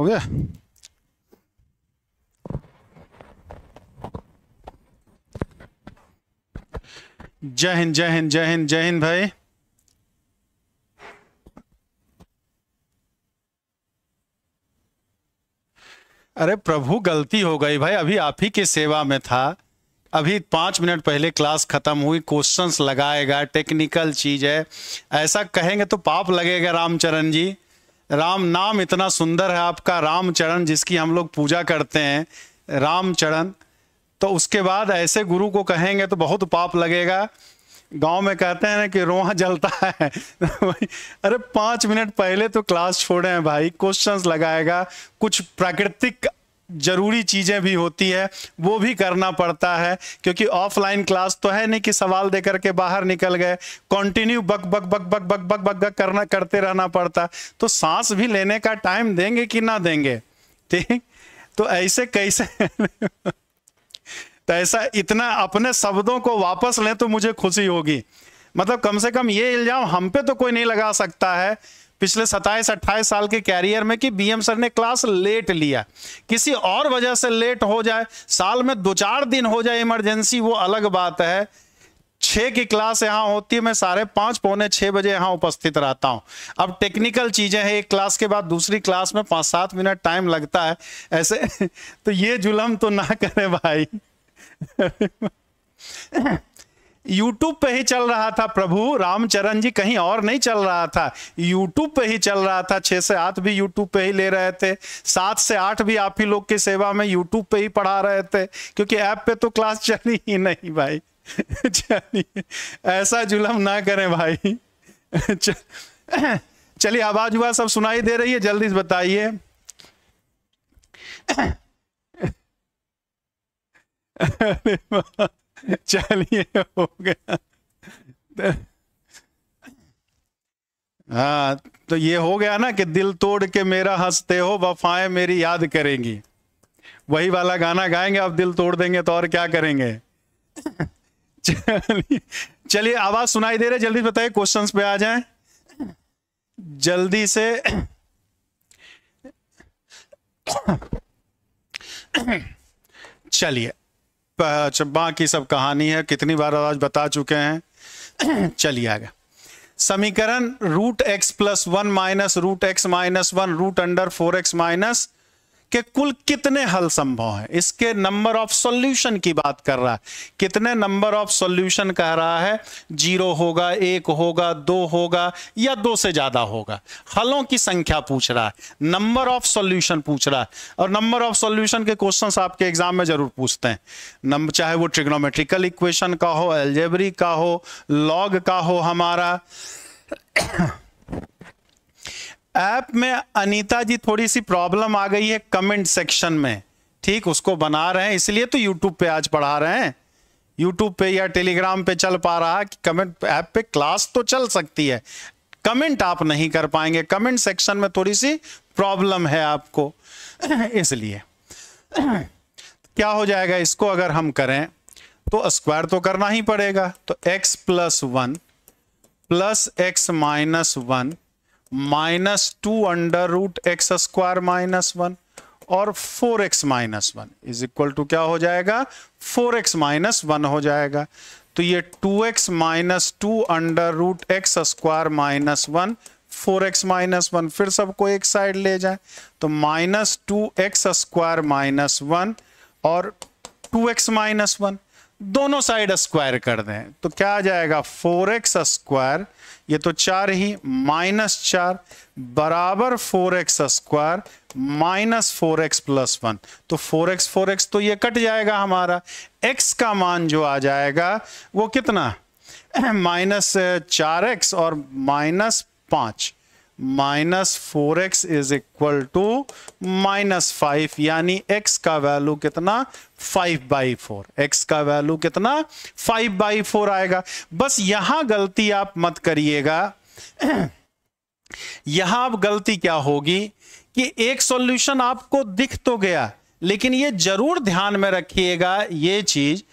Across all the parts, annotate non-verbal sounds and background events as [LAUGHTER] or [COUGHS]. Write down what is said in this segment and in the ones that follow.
हो गया जय हिंद जय हिंद जय हिंद जय हिंद भाई अरे प्रभु गलती हो गई भाई अभी आप ही की सेवा में था अभी पांच मिनट पहले क्लास खत्म हुई क्वेश्चंस लगाएगा टेक्निकल चीज है ऐसा कहेंगे तो पाप लगेगा रामचरण जी राम नाम इतना सुंदर है आपका रामचरण जिसकी हम लोग पूजा करते हैं रामचरण तो उसके बाद ऐसे गुरु को कहेंगे तो बहुत पाप लगेगा गांव में कहते हैं ना कि रोहा जलता है [LAUGHS] अरे पांच मिनट पहले तो क्लास छोड़े हैं भाई क्वेश्चंस लगाएगा कुछ प्राकृतिक ज़रूरी चीज़ें भी होती है वो भी करना पड़ता है क्योंकि ऑफलाइन क्लास तो है नहीं कि सवाल दे करके बाहर निकल गए कंटिन्यू बक बक बक बक बक बक बक बक करना करते रहना पड़ता तो सांस भी लेने का टाइम देंगे कि ना देंगे ठीक तो ऐसे कैसे तो ऐसा इतना अपने शब्दों को वापस लें तो मुझे खुशी होगी मतलब कम से कम ये इल्ज़ाम हम पे तो कोई नहीं लगा सकता है पिछले 27 28 साल के कैरियर में कि बीएम सर ने क्लास लेट लिया किसी और वजह से लेट हो जाए साल में दो चार दिन हो जाए इमरजेंसी वो अलग बात है छः की क्लास यहाँ होती है मैं साढ़े पाँच पौने छः बजे यहाँ उपस्थित रहता हूँ अब टेक्निकल चीज़ें हैं एक क्लास के बाद दूसरी क्लास में पाँच सात मिनट टाइम लगता है ऐसे [LAUGHS] तो ये जुलम तो ना [LAUGHS] करें भाई यूट्यूब पे ही चल रहा था प्रभु रामचरण जी कहीं और नहीं चल रहा था यूट्यूब पे ही चल रहा था छह से आठ भी यूट्यूब पे ही ले रहे थे सात से आठ भी आप ही लोग की सेवा में यूट्यूब पे ही पढ़ा रहे थे क्योंकि ऐप पे तो क्लास चली ही नहीं भाई चलिए ऐसा जुलम ना करें भाई चलिए आवाज हुआ सब सुनाई दे रही है जल्दी से बताइए अरे [LAUGHS] चलिए हो गया तो- हाँ तो ये हो गया ना कि दिल तोड़ के मेरा हंसते हो वफाएं मेरी याद करेंगी वही वाला गाना गाएंगे आप दिल तोड़ देंगे तो और क्या करेंगे [LAUGHS] चलिए आवाज सुनाई दे रही जल्दी बताइए क्वेश्चंस पे आ जाएं जल्दी से [COUGHS] चलिए चंपा की सब कहानी है कितनी बार आज बता चुके हैं [CLEARS THROAT] चलिए आगे समीकरण root x plus one minus root x minus one root under four x minus कि कुल कितने हल संभव हैं इसके नंबर ऑफ सॉल्यूशन की बात कर रहा है कितने नंबर ऑफ सॉल्यूशन कह रहा है जीरो होगा एक होगा दो होगा या दो से ज़्यादा होगा हलों की संख्या पूछ रहा है नंबर ऑफ सॉल्यूशन पूछ रहा है और नंबर ऑफ सॉल्यूशन के क्वेश्चन आपके एग्जाम में ज़रूर पूछते हैं नंबर चाहे वो ट्रिग्नोमेट्रिकल इक्वेशन का हो एल्जेबरी का हो लॉग का हो हमारा ऐप में अनीता जी थोड़ी सी प्रॉब्लम आ गई है कमेंट सेक्शन में ठीक उसको बना रहे हैं इसलिए तो यूट्यूब पे आज पढ़ा रहे हैं यूट्यूब पे या टेलीग्राम पे चल पा रहा कि कमेंट ऐप पे क्लास तो चल सकती है कमेंट आप नहीं कर पाएंगे कमेंट सेक्शन में थोड़ी सी प्रॉब्लम है आपको [COUGHS] इसलिए [COUGHS] क्या हो जाएगा इसको अगर हम करें तो स्क्वायर तो करना ही पड़ेगा तो x plus one plus x minus one minus two under root x square minus one और four x minus one is equal to क्या हो जाएगा फोर एक्स माइनस वन हो जाएगा तो ये two x minus two under root x square minus one four x minus one फिर सबको एक साइड ले जाए तो minus two x square minus one और टू एक्स माइनस वन दोनों साइड स्क्वायर कर दें तो क्या आ जाएगा फोर एक्स स्क्वायर ये तो चार ही माइनस चार बराबर four x square minus four x plus one तो फोर एक्स फोर एक्स तो ये कट जाएगा हमारा एक्स का मान जो आ जाएगा वो कितना [CLEARS THROAT] माइनस चार एक्स और माइनस पांच minus four x is equal to minus five यानी एक्स का वैल्यू कितना फाइव बाई फोर एक्स का वैल्यू कितना फाइव बाई फोर आएगा बस यहां गलती आप मत करिएगा [CLEARS THROAT] यहां आप गलती क्या होगी कि एक सॉल्यूशन आपको दिख तो गया लेकिन ये जरूर ध्यान में रखिएगा ये चीज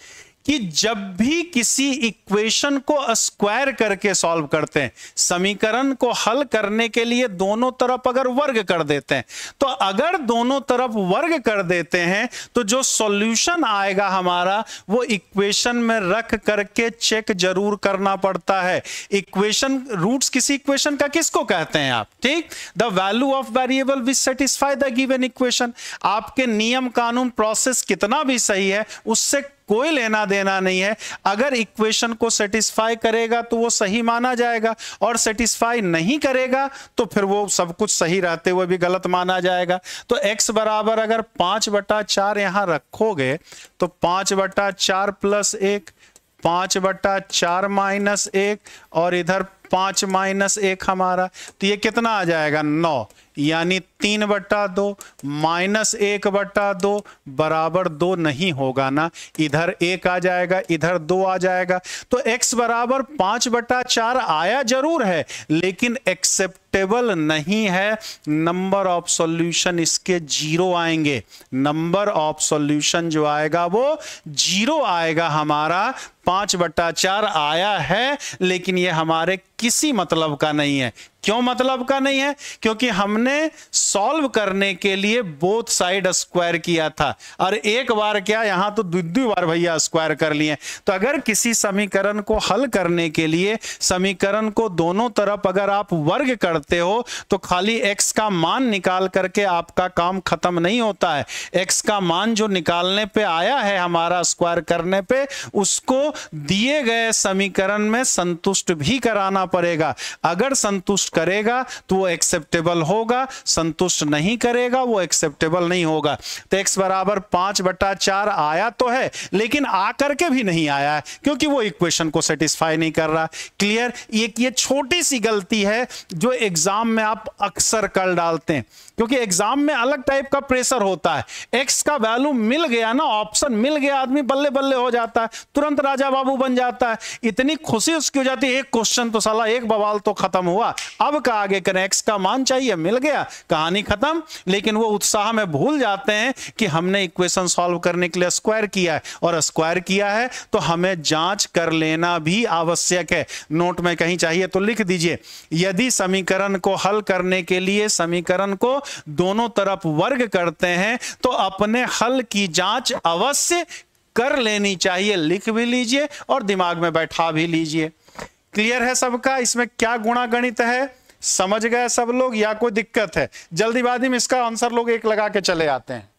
कि जब भी किसी इक्वेशन को स्क्वायर करके सॉल्व करते हैं समीकरण को हल करने के लिए दोनों तरफ अगर वर्ग कर देते हैं तो अगर दोनों तरफ वर्ग कर देते हैं तो जो सॉल्यूशन आएगा हमारा वो इक्वेशन में रख करके चेक जरूर करना पड़ता है इक्वेशन रूट्स किसी इक्वेशन का किसको कहते हैं आप ठीक the value of variable which satisfy the given equation आपके नियम कानून प्रोसेस कितना भी सही है उससे कोई लेना देना नहीं है अगर इक्वेशन को सेटिस्फाई करेगा तो वो सही माना जाएगा और सेटिस्फाई नहीं करेगा तो फिर वो सब कुछ सही रहते हुए भी गलत माना जाएगा तो x बराबर अगर पांच बटा चार यहां रखोगे तो पांच बटा चार प्लस एक पांच बटा चार माइनस एक और इधर पांच माइनस एक हमारा तो ये कितना आ जाएगा नौ यानी तीन बट्टा दो माइनस एक बट्टा दो बराबर दो नहीं होगा ना इधर एक आ जाएगा इधर दो आ जाएगा तो x बराबर पांच बट्टा चार आया जरूर है लेकिन एक्सेप्टेबल नहीं है नंबर ऑफ सॉल्यूशन इसके जीरो आएंगे नंबर ऑफ सॉल्यूशन जो आएगा वो जीरो आएगा हमारा पांच बट्टा चार आया है लेकिन ये हमारे किसी मतलब का नहीं है क्यों मतलब का नहीं है क्योंकि हमने सॉल्व करने के लिए बोथ साइड स्क्वायर किया था और एक बार क्या यहां तो द्वितीय बार भैया स्क्वायर कर लिए तो अगर किसी समीकरण को हल करने के लिए समीकरण को दोनों तरफ अगर आप वर्ग करते हो तो खाली एक्स का मान निकाल करके आपका काम खत्म नहीं होता है एक्स का मान जो निकालने पर आया है हमारा स्क्वायर करने पर उसको दिए गए समीकरण में संतुष्ट भी कराना पड़ेगा अगर संतुष्ट करेगा तो वो एक्सेप्टेबल होगा संतुष्ट नहीं करेगा वो एक्सेप्टेबल नहीं होगा तो एक्स बराबर पांच बटा चार आया तो है लेकिन आकर के भी नहीं आया है क्योंकि वो इक्वेशन को सेटिस्फाई नहीं कर रहा क्लियर एक ये छोटी सी गलती है जो एग्जाम में आप अक्सर कर डालते हैं क्योंकि एग्जाम में अलग टाइप का प्रेशर होता है एक्स का वैल्यू मिल गया ना ऑप्शन मिल गया आदमी बल्ले बल्ले हो जाता है तुरंत राजा बाबू बन जाता है इतनी खुशी उसकी हो जाती है एक क्वेश्चन तो साला एक बवाल तो खत्म हुआ अब का आगे करें एक्स का मान चाहिए मिल गया कहानी खत्म लेकिन वो उत्साह में भूल जाते हैं कि हमने इक्वेशन सॉल्व करने के लिए स्क्वायर किया है और स्क्वायर किया है तो हमें जांच कर लेना भी आवश्यक है नोट में कहीं चाहिए तो लिख दीजिए यदि समीकरण को हल करने के लिए समीकरण को दोनों तरफ वर्ग करते हैं तो अपने हल की जांच अवश्य कर लेनी चाहिए लिख भी लीजिए और दिमाग में बैठा भी लीजिए क्लियर है सबका इसमें क्या गुणा गणित है समझ गए सब लोग या कोई दिक्कत है जल्दीबाजी में इसका आंसर लोग एक लगा के चले आते हैं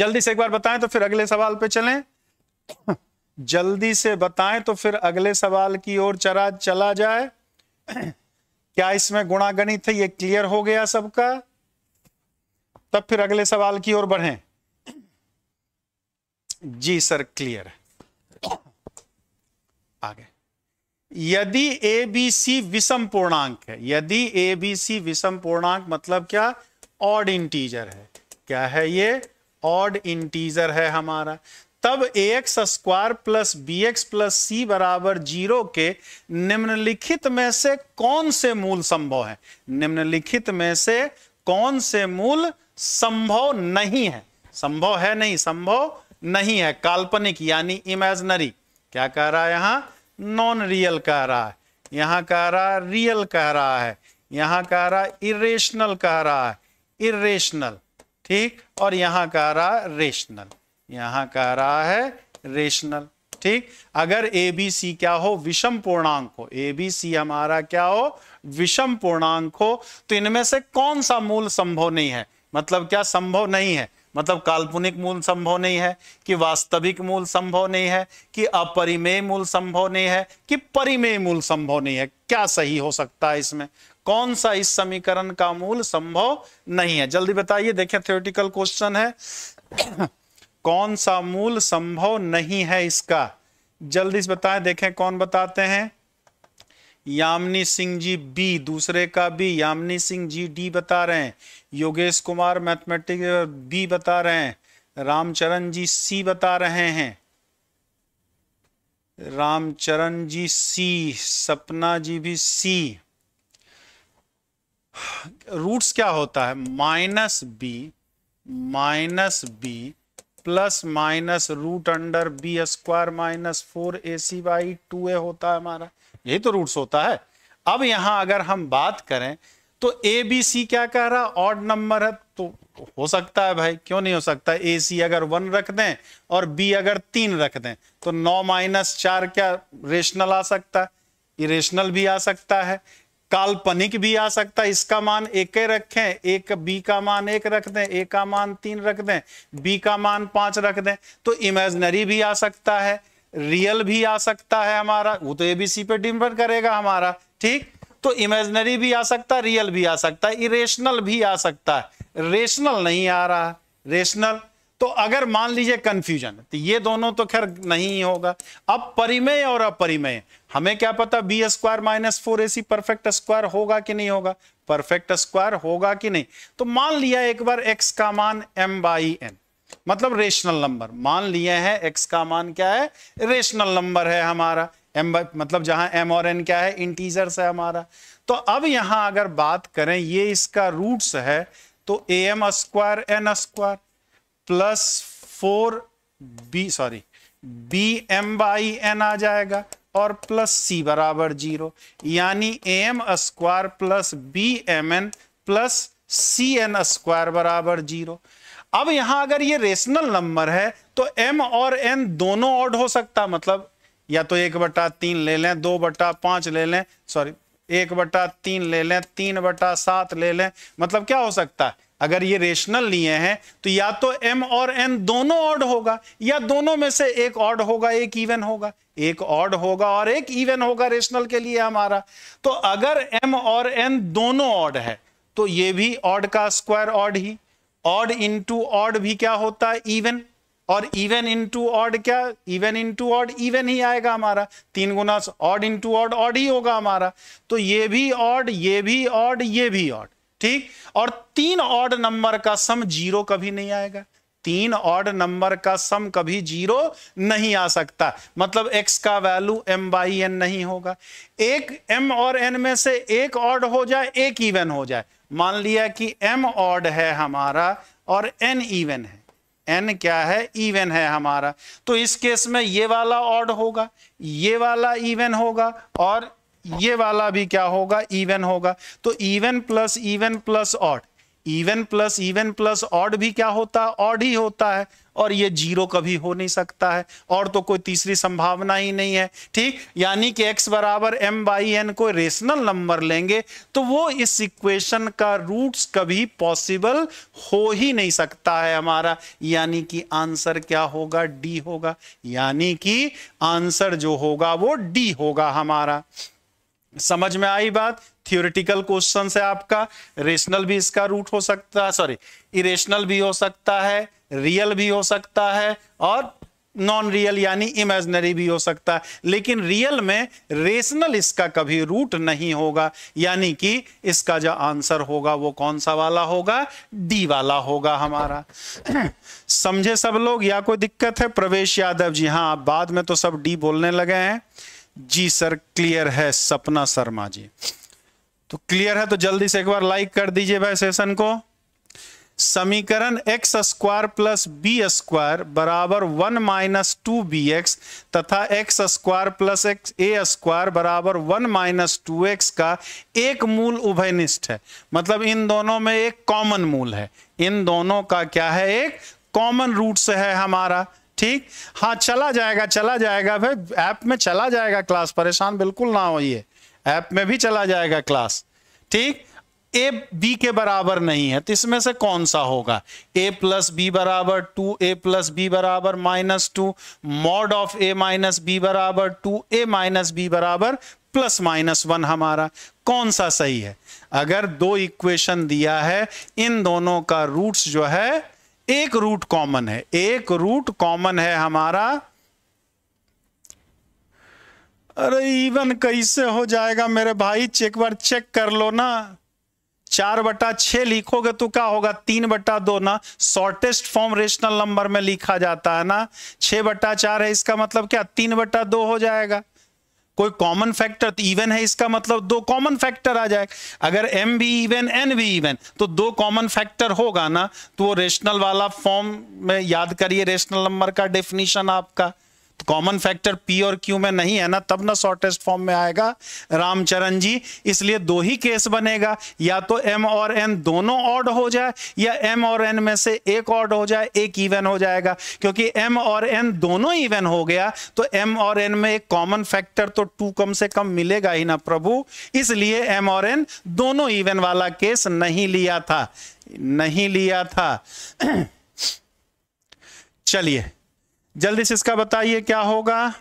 जल्दी से एक बार बताएं तो फिर अगले सवाल पे चलें जल्दी से बताएं तो फिर अगले सवाल की ओर चरा चला जाए [COUGHS] क्या इसमें गुणागणित है ये क्लियर हो गया सबका तब फिर अगले सवाल की ओर बढ़ें जी सर क्लियर आगे यदि ए बी सी विषम पूर्णांक है यदि ए बी सी विषम पूर्णांक मतलब क्या ऑड इंटीजर है क्या है ये ऑड इंटीजर है हमारा तब A x square plus B x plus सी बराबर जीरो के निम्नलिखित में से कौन से मूल संभव है निम्नलिखित में से कौन से मूल संभव नहीं है संभव है नहीं संभव नहीं है काल्पनिक यानी इमेजनरी क्या कह रहा है यहां नॉन रियल कह रहा है यहां कह रहा है रियल कह रहा है यहां कह रहा है इरेशनल कह रहा है इरेशनल ठीक और यहां कह रहा है रेशनल यहां कह रहा है रेशनल ठीक अगर ए बी सी क्या हो विषम पूर्णांक हो ए बी सी हमारा क्या हो विषम पूर्णांक हो तो इनमें से कौन सा मूल संभव नहीं है मतलब क्या संभव नहीं है मतलब काल्पनिक मूल संभव नहीं है कि वास्तविक मूल संभव नहीं है कि अपरिमेय मूल संभव नहीं है कि परिमेय मूल संभव नहीं है क्या सही हो सकता है इसमें कौन सा इस समीकरण का मूल संभव नहीं है जल्दी बताइए देखिए थ्योरेटिकल क्वेश्चन है कौन सा मूल संभव नहीं है इसका जल्दी से बताएं देखें कौन बताते हैं यामिनी सिंह जी बी दूसरे का बी यामिनी सिंह जी डी बता रहे हैं योगेश कुमार मैथमेटिक बी बता रहे हैं रामचरण जी सी बता रहे हैं रामचरण जी सी सपना जी भी सी रूट्स क्या होता है minus B minus B plus minus root under B square minus four A C by two A होता है हमारा यही तो रूट्स होता है अब यहां अगर हम बात करें तो ए बी सी क्या कह रहा ऑड नंबर है तो हो सकता है भाई क्यों नहीं हो सकता ए सी अगर वन रख दें और बी अगर तीन रख दें तो नौ माइनस चार क्या रेशनल आ सकता है इरेशनल भी आ सकता है काल्पनिक भी आ सकता है इसका मान एक रखें एक बी का मान एक रख दें ए का मान तीन रख दें बी का मान पांच रख दें तो इमेजनरी भी आ सकता है रियल भी आ सकता है हमारा वो तो एबीसी पे डिपेंड करेगा हमारा ठीक तो इमेजनरी भी आ सकता है रियल भी आ सकता है इरेशनल भी आ सकता है रेशनल नहीं आ रहा रेशनल तो अगर मान लीजिए कंफ्यूजन तो ये दोनों तो खैर नहीं होगा अब परिमेय और अपरिमेय हमें क्या पता बी स्क्वायर माइनस फोर ए सी परफेक्ट स्क्वायर होगा कि नहीं होगा परफेक्ट स्क्वायर होगा कि नहीं तो मान लिया एक बार एक्स का मान एम बाई एन मतलब रेशनल नंबर मान लिए हैं एक्स का मान क्या है रेशनल नंबर है हमारा एम मतलब जहां एम और एन क्या है इंटीजर्स है हमारा तो अब यहां अगर बात करें ये इसका रूट्स है तो A M square N square plus four B sorry B M by N आ जाएगा और प्लस सी बराबर जीरो यानी A M square plus B M N plus C N square बराबर जीरो अब यहां अगर ये रेशनल नंबर है तो m और n दोनों ऑड हो सकता मतलब या तो एक बटा तीन ले लें दो बटा पांच ले लें सॉरी एक बटा तीन ले लें तीन बटा सात ले लें मतलब क्या हो सकता है अगर ये रेशनल लिए हैं तो या तो एम और एन दोनों ऑड होगा या दोनों में से एक ऑड होगा एक इवन होगा एक ऑड होगा और एक इवन होगा रेशनल के लिए हमारा तो अगर एम और एन दोनों ऑड है तो ये भी ऑड का स्क्वायर ऑड ही ऑड इंटू ऑड भी क्या होता है इवन और इवन इंटू ऑड क्या इवन इंटू ऑड इवन ही आएगा हमारा तीन गुना ऑड इंटू ऑड ऑड ही होगा हमारा तो ये भी ऑड ये भी ऑड ये भी ऑड ठीक और तीन ऑड नंबर का सम जीरो कभी नहीं आएगा तीन ऑड नंबर का सम कभी जीरो नहीं आ सकता मतलब एक्स का वैल्यू एम बाई एन नहीं होगा एक एम और एन में से एक ऑड हो जाए एक इवन हो जाए मान लिया कि एम ऑड है हमारा और एन इवन है एन क्या है इवन है हमारा तो इस केस में ये वाला ऑड होगा ये वाला इवन होगा और ये वाला भी क्या होगा इवन होगा तो even plus even plus odd even plus even plus odd भी क्या होता है ऑड ही होता है और ये जीरो कभी हो नहीं सकता है और तो कोई तीसरी संभावना ही नहीं है ठीक यानी कि x बराबर एम बाई एन कोई रेशनल नंबर लेंगे तो वो इस इक्वेशन का रूट्स कभी पॉसिबल हो ही नहीं सकता है हमारा यानी कि आंसर क्या होगा डी होगा यानी कि आंसर जो होगा वो डी होगा हमारा समझ में आई बात थियोरिटिकल क्वेश्चन है आपका रेशनल भी इसका रूट हो सकता है सॉरी इरेशनल भी हो सकता है रियल भी हो सकता है और नॉन रियल यानी इमेजनरी भी हो सकता है लेकिन रियल में रेशनल इसका कभी रूट नहीं होगा यानी कि इसका जो आंसर होगा वो कौन सा वाला होगा डी वाला होगा हमारा [CLEARS THROAT] समझे सब लोग या कोई दिक्कत है प्रवेश यादव जी हाँ बाद में तो सब डी बोलने लगे हैं जी सर क्लियर है सपना शर्मा जी तो क्लियर है तो जल्दी से एक बार लाइक कर दीजिए भाई सेशन को समीकरण x square plus B square बराबर one minus two B x तथा x square plus x A square बराबर वन माइनस टू एक्स का एक मूल उभयनिष्ठ है मतलब इन दोनों में एक कॉमन मूल है इन दोनों का क्या है एक कॉमन रूट्स है हमारा ठीक हाँ चला जाएगा चला जाएगा भाई ऐप में चला जाएगा क्लास परेशान बिल्कुल ना होइए ऐप में भी चला जाएगा क्लास ठीक ए बी के बराबर नहीं है तो इसमें से कौन सा होगा ए प्लस बी बराबर टू ए प्लस बी बराबर minus two mod of A minus B बराबर टू ए माइनस बी बराबर प्लस माइनस वन हमारा कौन सा सही है अगर दो इक्वेशन दिया है इन दोनों का रूट्स जो है एक रूट कॉमन है एक रूट कॉमन है हमारा अरे इवन कैसे हो जाएगा मेरे भाई एक बार चेक कर लो ना चार बटा छ लिखोगे तो क्या होगा तीन बटा दो ना शॉर्टेस्ट फॉर्म रेशनल नंबर में लिखा जाता है ना छ बटा चार है इसका मतलब क्या तीन बटा दो हो जाएगा कोई कॉमन फैक्टर इवन है इसका मतलब दो कॉमन फैक्टर आ जाए अगर एम भी इवन एन भी इवन तो दो कॉमन फैक्टर होगा ना तो वो रेशनल वाला फॉर्म में याद करिए रेशनल नंबर का डेफिनेशन आपका कॉमन फैक्टर पी और क्यू में नहीं है ना तब ना शॉर्टेस्ट फॉर्म में आएगा रामचरण जी इसलिए दो ही केस बनेगा या तो एम और एन दोनों ऑड हो जाए या एम और एन में से एक ऑड हो जाए एक इवन हो जाएगा क्योंकि एम और एन दोनों इवन हो गया तो एम और एन में एक कॉमन फैक्टर तो टू कम से कम मिलेगा ही ना प्रभु इसलिए एम और एन दोनों इवन वाला केस नहीं लिया था नहीं लिया था [CLEARS THROAT] चलिए जल्दी से इसका बताइए क्या होगा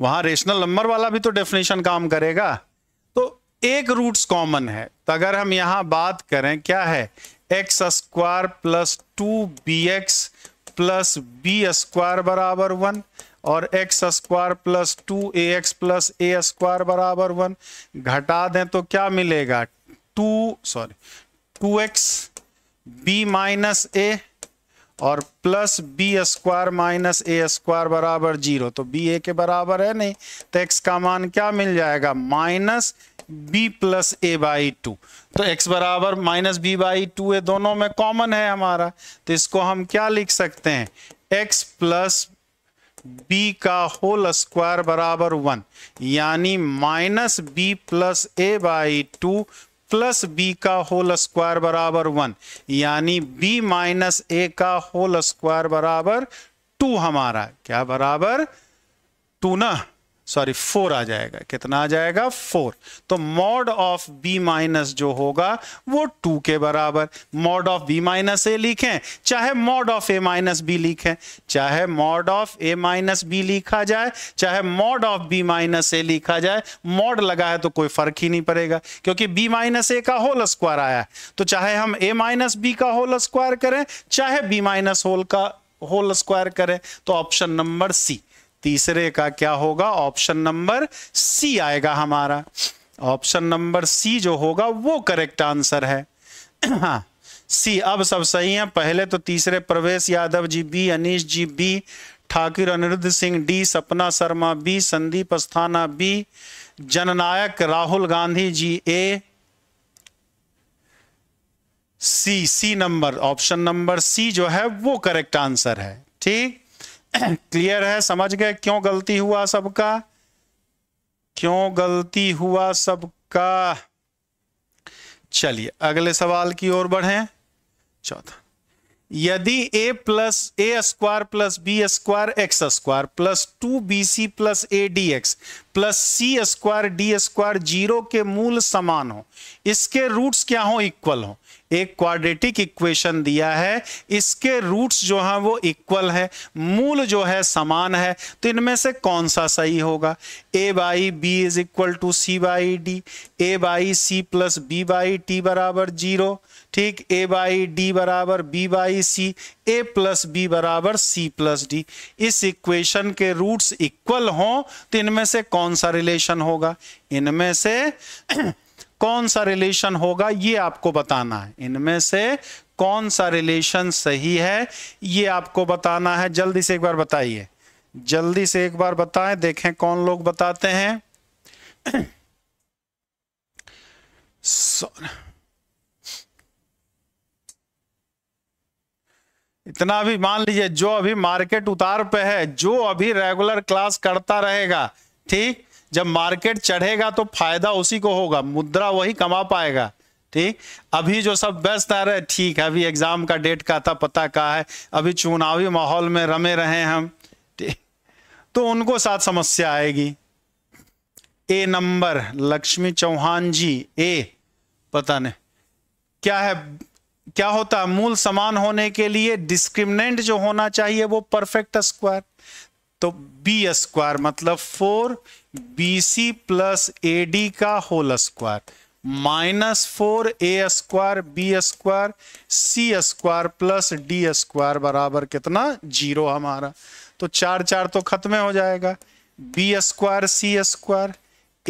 वहां रेशनल नंबर वाला भी तो डेफिनेशन काम करेगा तो एक रूट्स कॉमन है तो अगर हम यहां बात करें क्या है x square plus two B x plus B square बराबर वन और x square plus two A x plus A square बराबर वन घटा दें तो क्या मिलेगा two sorry two x B minus A और प्लस बी स्क्वायर माइनस ए square बराबर जीरो तो बी ए के बराबर है नहीं तो एक्स का मान क्या मिल जाएगा minus B plus A by two तो एक्स बराबर माइनस बी बाई टू ये दोनों में कॉमन है हमारा तो इसको हम क्या लिख सकते हैं एक्स प्लस बी का होल स्क्वायर बराबर वन यानी minus B plus A by two plus B का होल स्क्वायर बराबर वन यानी बी माइनस ए का होल स्क्वायर बराबर टू हमारा क्या बराबर टू ना सॉरी फोर आ जाएगा कितना आ जाएगा फोर तो मॉड ऑफ बी माइनस जो होगा वो टू के बराबर mod of B minus A लिखें चाहे mod of A minus B लिखें चाहे mod of A minus B लिखा जाए चाहे mod of B minus A लिखा जाए मॉड लगा है तो कोई फर्क ही नहीं पड़ेगा क्योंकि बी माइनस ए का होल स्क्वायर आया है तो चाहे हम ए माइनस बी का होल स्क्वायर करें चाहे बी माइनस होल का होल स्क्वायर करें तो ऑप्शन नंबर सी तीसरे का क्या होगा ऑप्शन नंबर सी आएगा हमारा ऑप्शन नंबर सी जो होगा वो करेक्ट आंसर है [CLEARS THROAT] हाँ सी अब सब सही है पहले तो तीसरे Pravesh Yadav ji B Anish ji B Thakur Anirudh Singh D Sapna Sharma B Sandeep Asthana B जननायक Rahul Gandhi ji A C C number option number C जो है वो करेक्ट आंसर है ठीक क्लियर [CLEARS THROAT] है समझ गए क्यों गलती हुआ सबका क्यों गलती हुआ सबका चलिए अगले सवाल की ओर बढ़े चौथा यदि a plus A square plus B square x square plus two B C plus A D x plus C square D square zero के मूल समान हो इसके रूट्स क्या हो इक्वल हो एक क्वाड्रेटिक इक्वेशन दिया है इसके रूट्स जो हैं वो इक्वल है मूल जो है समान है तो इनमें से कौन सा सही होगा a by b is equal to c by d a by c plus b by t बराबर जीरो ठीक ए बाई डी बराबर b by c a plus B बराबर सी प्लस डी इस इक्वेशन के रूट्स इक्वल हों तो इनमें से कौन सा रिलेशन होगा इनमें से कौन सा रिलेशन होगा ये आपको बताना है इनमें से कौन सा रिलेशन सही है ये आपको बताना है जल्दी से एक बार बताइए जल्दी से एक बार बताएं देखें कौन लोग बताते हैं इतना भी मान लीजिए जो अभी मार्केट उतार पे है जो अभी रेगुलर क्लास करता रहेगा ठीक जब मार्केट चढ़ेगा तो फायदा उसी को होगा मुद्रा वही कमा पाएगा ठीक अभी जो सब व्यस्त आ रहे ठीक है अभी एग्जाम का डेट का था पता का है अभी चुनावी माहौल में रमे रहे हम तो उनको साथ समस्या आएगी ए नंबर लक्ष्मी चौहान जी ए पता नहीं क्या है क्या होता है मूल समान होने के लिए डिस्क्रिमिनेंट जो होना चाहिए वो परफेक्ट स्क्वायर तो बी स्क्वायर मतलब फोर बी सी प्लस ए डी का whole square minus four a square b square c square plus d square बराबर कितना जीरो हमारा तो चार चार तो खत्म हो जाएगा b square c square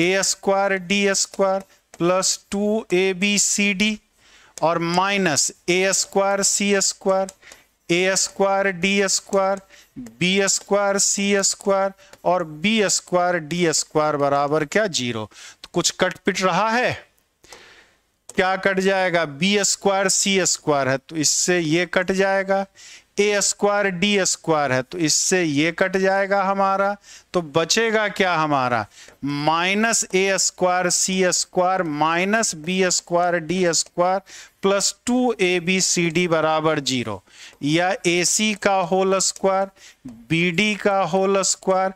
a square D square plus two a b c d और minus A square c square a square D square b square c square और बी स्क्वायर डी स्क्वायर बराबर क्या zero तो कुछ cut पिट रहा है क्या cut जाएगा बी स्क्वायर सी स्क्वायर है तो इससे ये कट जाएगा ए स्क्वायर डी स्क्वायर है तो इससे ये कट जाएगा हमारा तो बचेगा क्या हमारा minus A square c square minus b square D square plus two a b c d बराबर जीरो या ए सी का होल स्क्वायर बी डी का whole square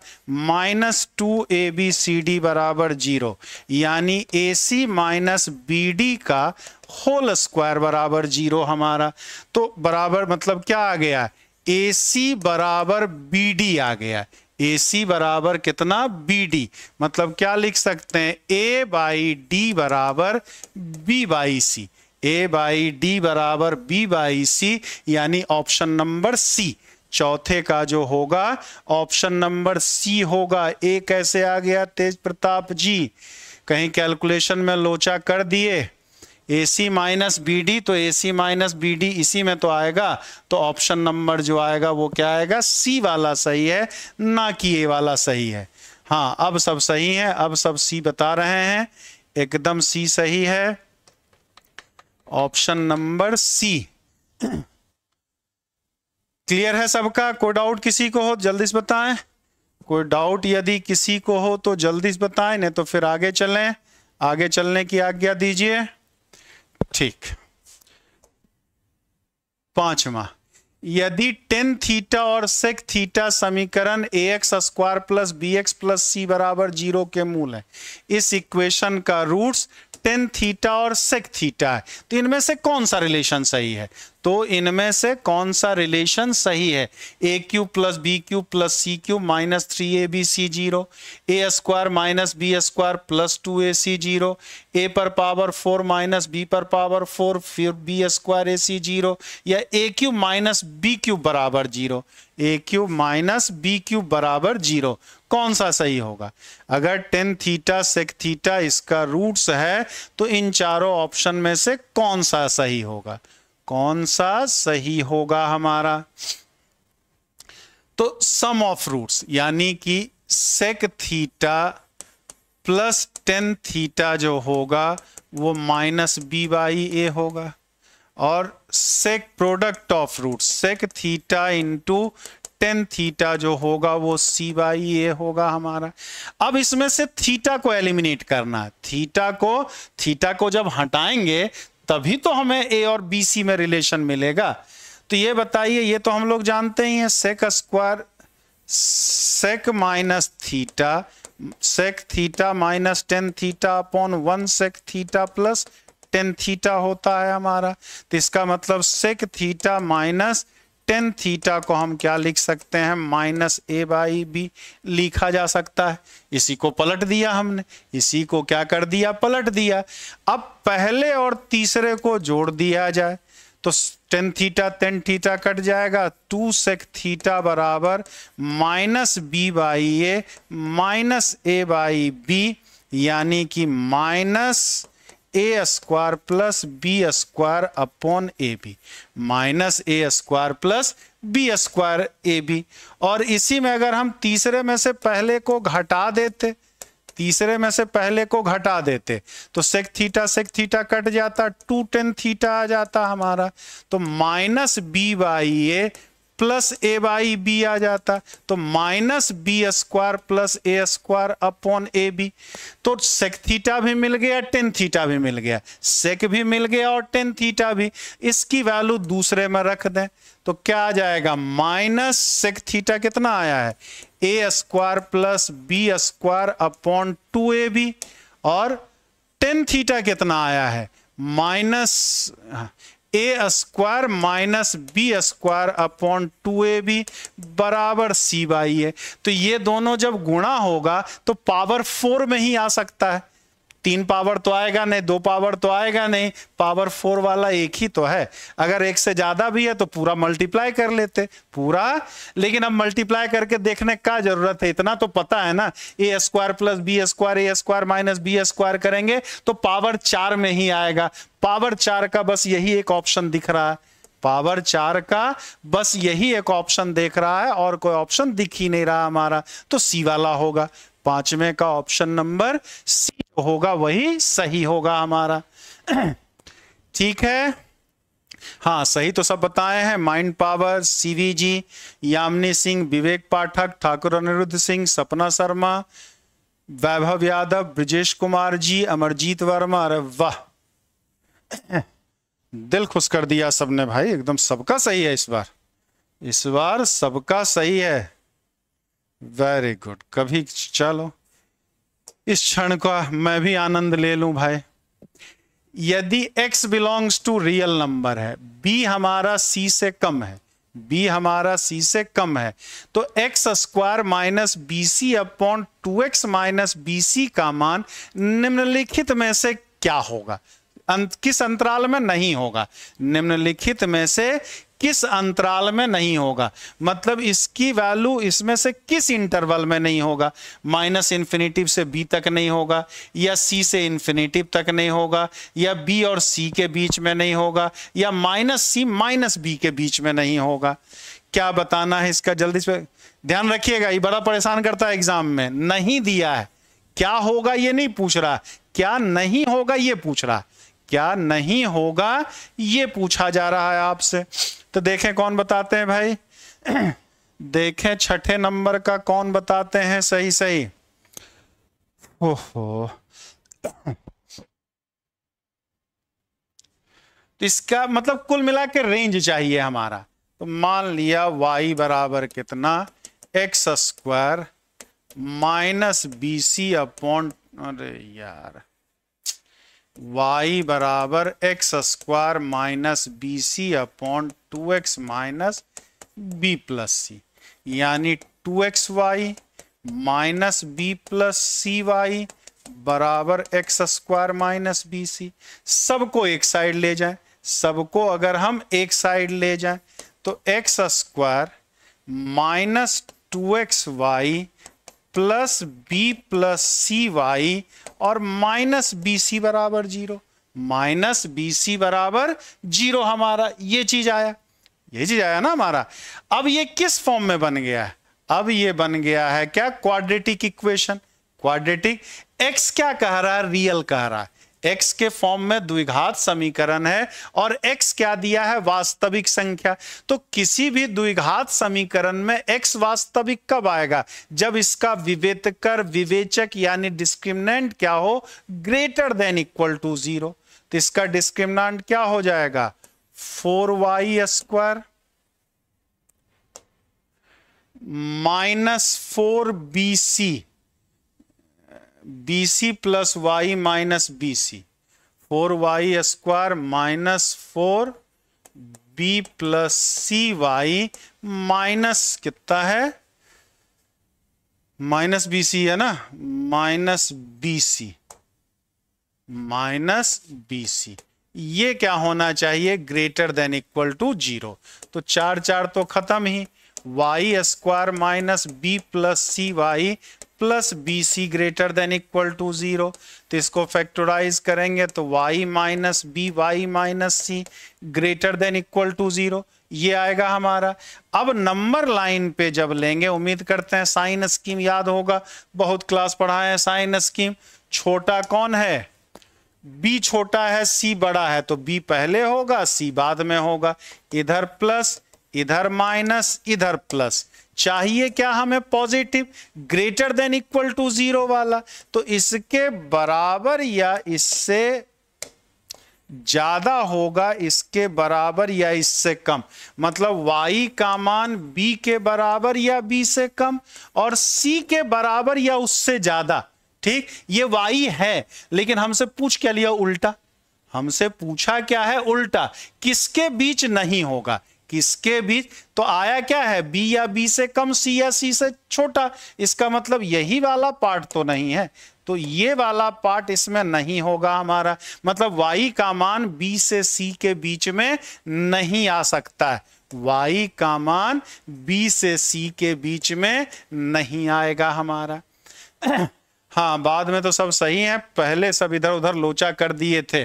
minus two a b c d बराबर zero यानी a c minus b d का whole square बराबर zero हमारा तो बराबर मतलब क्या आ गया ए सी बराबर बी डी आ गया ए सी बराबर कितना बी डी मतलब क्या लिख सकते हैं ए बाई डी बराबर b by c a by d बराबर बी बाई सी यानी ऑप्शन नंबर सी चौथे का जो होगा ऑप्शन नंबर सी होगा ए कैसे आ गया तेज प्रताप जी कहीं कैलकुलेशन में लोचा कर दिए a c minus b d तो a c minus b d इसी में तो आएगा तो ऑप्शन नंबर जो आएगा वो क्या आएगा सी वाला सही है ना कि ए वाला सही है हाँ अब सब सही है अब सब सी बता रहे हैं एकदम सी सही है ऑप्शन नंबर सी क्लियर है सबका कोई डाउट किसी को हो तो जल्दी से बताएं कोई डाउट यदि किसी को हो तो जल्दी से बताएं नहीं तो फिर आगे चलें आगे चलने की आज्ञा दीजिए ठीक पांचवा यदि टेन थीटा और सेक थीटा समीकरण a x square plus B x plus सी बराबर जीरो के मूल है इस इक्वेशन का रूट्स टेन थीटा और सेक थीटा है तो इनमें से कौन सा रिलेशन सही है तो इनमें से कौन सा रिलेशन सही है a q plus b q plus c q minus three a b c zero a square minus b square plus two a c zero a पर पावर फोर माइनस बी पर पावर फोर फिर b square a c zero या a q minus b q बराबर zero a q minus b q बराबर zero कौन सा सही होगा अगर टेन थीटा सेक थीटा इसका रूट्स है तो इन चारों ऑप्शन में से कौन सा सही होगा कौन सा सही होगा हमारा तो सम ऑफ रूट्स यानी कि sec theta plus tan theta जो होगा वो माइनस बी बाई ए होगा और sec product of root sec theta into tan theta जो होगा वो सी बाई ए होगा हमारा अब इसमें से थीटा को एलिमिनेट करना है थीटा को थीटा को जब हटाएंगे तभी तो हमें ए और बी सी में रिलेशन मिलेगा तो ये बताइए ये तो हम लोग जानते ही हैं sec square sec minus theta sec theta minus tan theta upon one sec theta plus tan theta होता है हमारा तो इसका मतलब sec theta minus tan theta को हम क्या लिख सकते हैं माइनस ए बाई बी लिखा जा सकता है इसी को पलट दिया हमने इसी को क्या कर दिया पलट दिया अब पहले और तीसरे को जोड़ दिया जाए तो tan theta tan theta cut जाएगा टू सेक थीटा बराबर minus B by a minus a by b यानी कि minus A square plus B square upon a b minus A square plus B square a b और इसी में अगर हम तीसरे में से पहले को घटा देते तीसरे में से पहले को घटा देते तो sec theta sec theta cut जाता टू टेन थीटा आ जाता हमारा तो minus B by a plus A by b आ जाता तो minus b square plus A square upon a b तो सेक थीटा भी मिल गया टेन थीटा भी मिल गया सेक भी मिल गया और टेन थीटा भी इसकी वैल्यू दूसरे में रख दें तो क्या आ जाएगा माइनस सेक थीटा कितना आया है a square plus B square upon two a b और टेन थीटा कितना आया है माइनस हाँ, a square minus b square upon two a b बराबर सी बाई ए तो ये दोनों जब गुणा होगा तो पावर फोर में ही आ सकता है तीन पावर तो आएगा नहीं दो पावर तो आएगा नहीं पावर फोर वाला एक ही तो है अगर एक से ज्यादा भी है तो पूरा मल्टीप्लाई कर लेते पूरा लेकिन अब मल्टीप्लाई करके देखने का जरूरत है इतना तो पता है ना a square plus B square a square minus b square करेंगे तो पावर चार में ही आएगा पावर चार का बस यही एक ऑप्शन दिख रहा है पावर चार का बस यही एक ऑप्शन देख रहा है और कोई ऑप्शन दिख ही नहीं रहा हमारा तो सी वाला होगा पांचवें का ऑप्शन नंबर सी होगा वही सही होगा हमारा [CLEARS THROAT] ठीक है हाँ सही तो सब बताए हैं mind power CVG Yamini Singh Vivek Pathak Thakur Anirudh Singh Sapna Sharma वैभव यादव ब्रजेश कुमार जी अमरजीत वर्मा अरे वाह [CLEARS THROAT] दिल खुश कर दिया सबने भाई एकदम सबका सही है इस बार इस बार सबका सही है वेरी गुड कभी चलो इस क्षण का मैं भी आनंद ले लू भाई यदि x belongs to real number है b हमारा c से कम है b हमारा c से कम है तो x square minus b c upon two x minus b c का मान निम्नलिखित में से क्या होगा अंत किस अंतराल में नहीं होगा निम्नलिखित में से किस अंतराल में नहीं होगा मतलब इसकी वैल्यू इसमें से किस इंटरवल में नहीं होगा माइनस इन्फिनेटिव से बी तक नहीं होगा या सी से इन्फिनेटिव तक नहीं होगा या बी और सी के बीच में नहीं होगा या माइनस सी माइनस बी के बीच में नहीं होगा क्या बताना है इसका जल्दी से ध्यान रखिएगा ये बड़ा परेशान करता है एग्जाम में नहीं दिया है क्या होगा ये नहीं पूछ रहा क्या नहीं होगा ये पूछ रहा क्या नहीं होगा ये पूछा जा रहा है आपसे तो देखें कौन बताते हैं भाई [CLEARS THROAT] देखें छठे नंबर का कौन बताते हैं सही सही ओहो [CLEARS THROAT] तो इसका मतलब कुल मिला के रेंज चाहिए हमारा तो मान लिया y बराबर कितना x square minus b c upon अरे यार वाई बराबर x square minus b c upon two x minus B plus c यानी two x y minus B plus c y बराबर x square minus b c सबको एक side ले जाए सबको अगर हम एक साइड ले जाए तो x square minus two x y plus b plus c y और माइनस बी सी बराबर जीरो माइनस बी सी बराबर जीरो हमारा ये चीज आया ये चीज आया ना हमारा अब ये किस फॉर्म में बन गया है अब ये बन गया है क्या क्वाड्रेटिक इक्वेशन क्वाड्रेटिक एक्स क्या कह रहा है रियल कह रहा है एक्स के फॉर्म में द्विघात समीकरण है और एक्स क्या दिया है वास्तविक संख्या तो किसी भी द्विघात समीकरण में एक्स वास्तविक कब आएगा जब इसका विवेतकर विवेचक यानी डिस्क्रिमिनेंट क्या हो greater than equal to zero तो इसका डिस्क्रिमिनेंट क्या हो जाएगा four y square minus four b c b सी plus y minus b c four y square minus four b plus c y minus कितना है माइनस बी सी है ना minus b c minus b c ये क्या होना चाहिए greater than equal to zero तो चार चार तो खत्म ही y square minus B plus c y plus b c greater than equal to zero तो इसको फैक्टराइज करेंगे तो y minus b y minus c greater than equal to zero ये आएगा हमारा अब नंबर लाइन पे जब लेंगे उम्मीद करते हैं साइन स्कीम याद होगा बहुत क्लास पढ़ाए हैं साइन स्कीम छोटा कौन है बी छोटा है सी बड़ा है तो बी पहले होगा सी बाद में होगा इधर प्लस इधर माइनस इधर प्लस चाहिए क्या हमें positive greater than equal to zero वाला तो इसके बराबर या इससे ज्यादा होगा इसके बराबर या इससे कम मतलब y का मान b के बराबर या b से कम और c के बराबर या उससे ज्यादा ठीक ये y है लेकिन हमसे पूछ क्या लिया उल्टा हमसे पूछा क्या है उल्टा किसके बीच नहीं होगा किसके बीच तो आया क्या है बी या बी से कम सी या सी से छोटा इसका मतलब यही वाला पार्ट तो नहीं है तो ये वाला पार्ट इसमें नहीं होगा हमारा मतलब वाई का मान बी से सी के बीच में नहीं आ सकता है वाई का मान बी से सी के बीच में नहीं आएगा हमारा [COUGHS] हाँ बाद में तो सब सही है पहले सब इधर उधर लोचा कर दिए थे